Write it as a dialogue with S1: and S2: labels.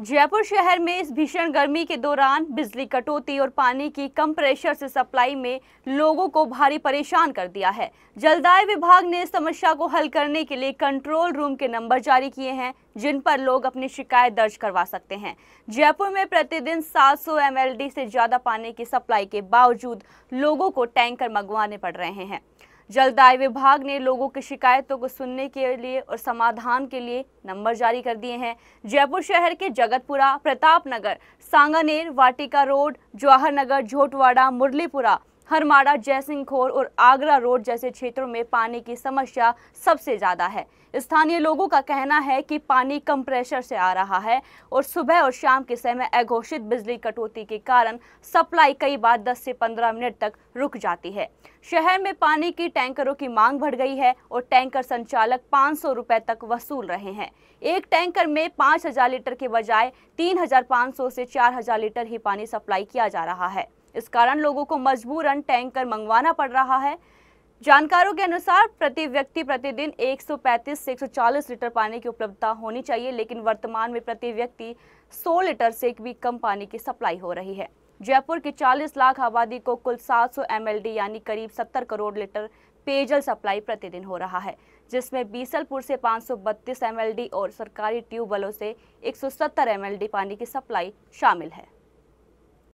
S1: जयपुर शहर में इस भीषण गर्मी के दौरान बिजली कटौती और पानी की कम प्रेशर से सप्लाई में लोगों को भारी परेशान कर दिया है जलदाय विभाग ने इस समस्या को हल करने के लिए कंट्रोल रूम के नंबर जारी किए हैं जिन पर लोग अपनी शिकायत दर्ज करवा सकते हैं जयपुर में प्रतिदिन 700 सौ से ज़्यादा पानी की सप्लाई के बावजूद लोगों को टैंकर मंगवाने पड़ रहे हैं जलदाय विभाग ने लोगों की शिकायतों को सुनने के लिए और समाधान के लिए नंबर जारी कर दिए हैं जयपुर शहर के जगतपुरा प्रताप नगर सांगानेर वाटिका रोड जवाहर नगर झोटवाड़ा मुरलीपुरा हरमाड़ा जयसिंहखोर और आगरा रोड जैसे क्षेत्रों में पानी की समस्या सबसे ज़्यादा है स्थानीय लोगों का कहना है कि पानी कम प्रेशर से आ रहा है और सुबह और शाम के समय अघोषित बिजली कटौती के कारण सप्लाई कई बार 10 से 15 मिनट तक रुक जाती है शहर में पानी की टैंकरों की मांग बढ़ गई है और टैंकर संचालक पाँच सौ तक वसूल रहे हैं एक टैंकर में 5000 लीटर के बजाय 3500 से 4000 लीटर ही पानी सप्लाई किया जा रहा है इस कारण लोगों को मजबूरन टैंकर मंगवाना पड़ रहा है जानकारों के अनुसार प्रति व्यक्ति प्रतिदिन 135 से 140 लीटर पानी की उपलब्धता होनी चाहिए लेकिन वर्तमान में प्रति व्यक्ति 100 लीटर से भी कम पानी की सप्लाई हो रही है जयपुर की 40 लाख आबादी को कुल 700 सौ यानी करीब 70 करोड़ लीटर पेयजल सप्लाई प्रतिदिन हो रहा है जिसमें बीसलपुर से 532 सौ और सरकारी ट्यूबवेलों से एक सौ पानी की सप्लाई शामिल है